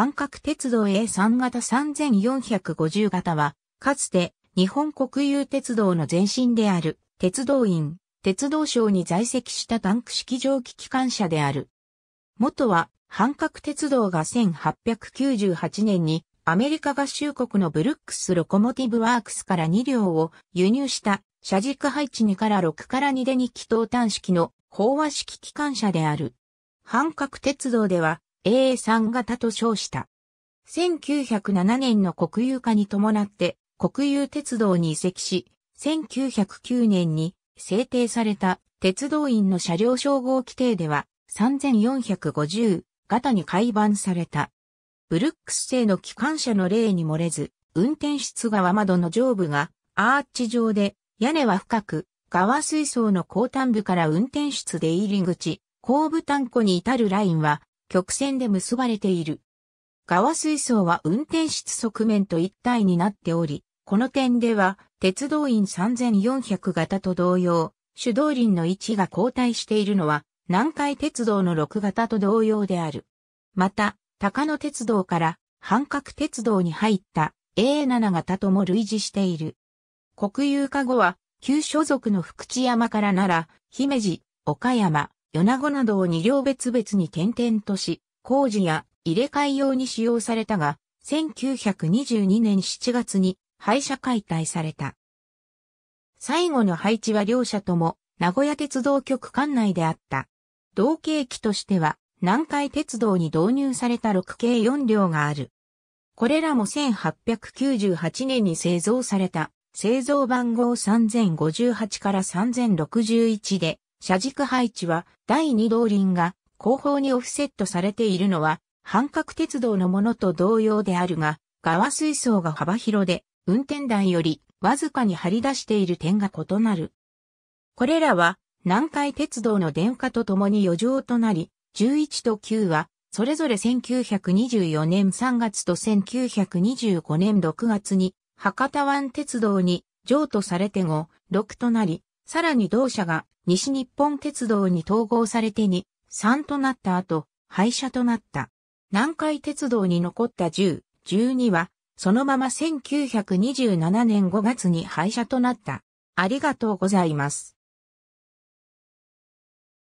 半角鉄道 A3 型3450型は、かつて日本国有鉄道の前身である鉄道院、鉄道省に在籍したタンク式蒸気機関車である。元は、半角鉄道が1898年にアメリカ合衆国のブルックスロコモティブワークスから2両を輸入した車軸配置2から6から2で2気筒端式の飽和式機関車である。半角鉄道では A3 型と称した。1907年の国有化に伴って国有鉄道に移籍し、1909年に制定された鉄道員の車両称号規定では3450型に改版された。ブルックス製の機関車の例に漏れず、運転室側窓の上部がアーチ状で、屋根は深く、側水槽の後端部から運転室出入り口、後部端庫に至るラインは曲線で結ばれている。側水槽は運転室側面と一体になっており、この点では、鉄道員3400型と同様、手動輪の位置が交代しているのは、南海鉄道の6型と同様である。また、高野鉄道から半角鉄道に入った A7 型とも類似している。国有化後は、旧所属の福知山からなら、姫路、岡山、米子などを2両別々に転々とし、工事や入れ替え用に使用されたが、1922年7月に廃車解体された。最後の配置は両社とも名古屋鉄道局管内であった。同系機としては南海鉄道に導入された6系4両がある。これらも1898年に製造された製造番号3058から3061で車軸配置は第二動輪が後方にオフセットされているのは半角鉄道のものと同様であるが、側水槽が幅広で、運転台よりわずかに張り出している点が異なる。これらは南海鉄道の電化とともに余剰となり、11と9はそれぞれ1924年3月と1925年6月に博多湾鉄道に譲渡されて後、6となり、さらに同社が西日本鉄道に統合されて2、3となった後、廃車となった。南海鉄道に残った10、12は、そのまま1927年5月に廃車となった。ありがとうございます。